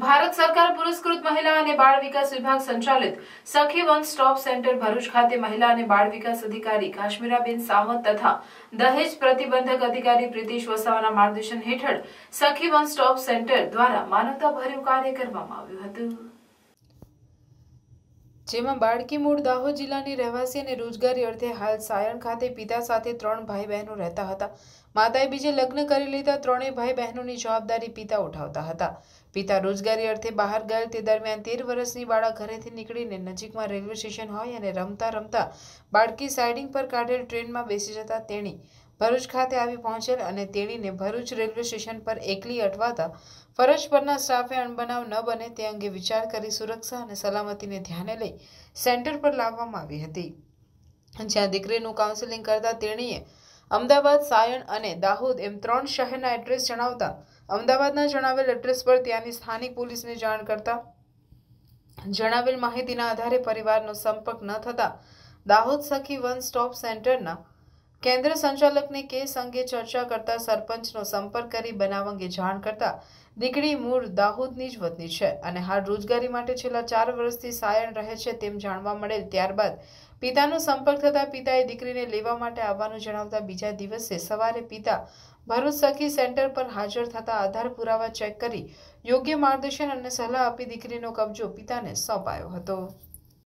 ભારત સરકાર પુરસ્કૃત મહિલા અને બાળ વિકાસ વિભાગ સંચાલિત સખી વન સ્ટોપ સેન્ટર ભરૂચ ખાતે મહિલા અને બાળ વિકાસ અધિકારી કાશ્મીરાબેન સાવંત તથા દહેજ પ્રતિબંધક અધિકારી પ્રિતિશ વસાવાના માર્ગદર્શન હેઠળ સખી વન સ્ટોપ સેન્ટર દ્વારા માનવતાભર્યું કાર્ય કરવામાં આવ્યું હતું જેમાં બાળકી મૂળ દાહોદ જિલ્લાની રહેવાસી અને રોજગારી અર્થે હાલ સાયણ ખાતે પિતા સાથે ત્રણ ભાઈ બહેનો રહેતા હતા માતાએ બીજે લગ્ન કરી લીધા ત્રણેય ભાઈ બહેનોની જવાબદારી પિતા ઉઠાવતા હતા પિતા રોજગારી અર્થે બહાર ગયેલ તે દરમિયાન તેર વર્ષની બાળા ઘરેથી નીકળીને નજીકમાં રેલવે સ્ટેશન હોય અને રમતા રમતા બાળકી સાઇડિંગ પર કાઢેલ ટ્રેનમાં બેસી જતા તેણી ભરૂચ ખાતે આવી પહોંચેલ અને તેણીને ભરૂચ રેલવે સ્ટેશન પર એકલી અટવાતા ફરજ પરના સ્ટાફે અણબનાવ ન બને તે અંગે વિચાર કરી સુરક્ષા અને સલામતીને ધ્યાને લઈ સેન્ટર પર લાવવામાં આવી હતી જ્યાં દીકરીનું કાઉન્સેલિંગ કરતા તેણીએ અમદાવાદ સાયણ અને દાહોદ એમ ત્રણ શહેરના એડ્રેસ જણાવતા અમદાવાદના જણાવેલ એડ્રેસ પર ત્યાંની સ્થાનિક પોલીસને જાણ કરતા જણાવેલ માહિતીના આધારે પરિવારનો સંપર્ક ન થતાં દાહોદ સખી વન સ્ટોપ સેન્ટરના કેન્દ્ર સંચાલકને કેસ અંગે ચર્ચા કરતા સરપંચનો સંપર્ક કરી બનાવ અંગે જાણ કરતા દીકરી મૂળ દાહોદની જ વતની છે અને હાલ રોજગારી માટે છેલ્લા ચાર વર્ષથી સાયણ રહે છે તેમ જાણવા મળેલ ત્યારબાદ પિતાનો સંપર્ક થતા પિતાએ દીકરીને લેવા માટે આવવાનું જણાવતા બીજા દિવસે સવારે પિતા ભરૂચ સખી સેન્ટર પર હાજર થતા આધાર પુરાવા ચેક કરી યોગ્ય માર્ગદર્શન અને સલાહ આપી દીકરીનો કબજો પિતાને સોંપાયો હતો